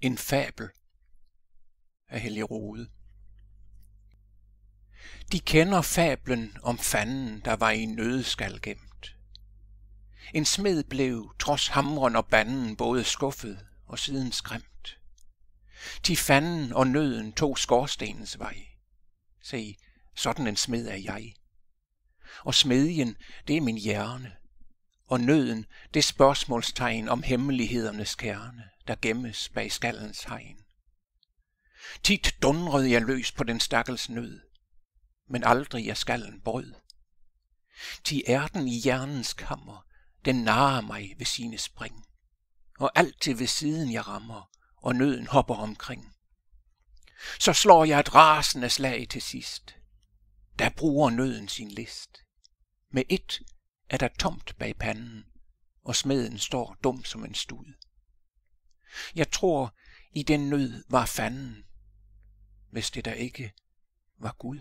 En fabel af Helge Rode. De kender fablen om fanden, der var i nødskal gemt. En smed blev, trods hamren og banden, både skuffet og siden skræmt. Til fanden og nøden tog skorstenens vej. Se, sådan en smed er jeg. Og smedjen, det er min hjerne og nøden det spørgsmålstegn om hemmelighedernes kerne, der gemmes bag skallens hegn. Tit dundrede jeg løs på den stakkels nød, men aldrig jeg skallen brød. De er den i hjernens kammer, den narer mig ved sine spring, og altid ved siden jeg rammer, og nøden hopper omkring. Så slår jeg et rasende slag til sidst, der bruger nøden sin list. Med et er der tomt bag panden, og smeden står dum som en stud. Jeg tror, i den nød var fanden, hvis det der ikke var Gud.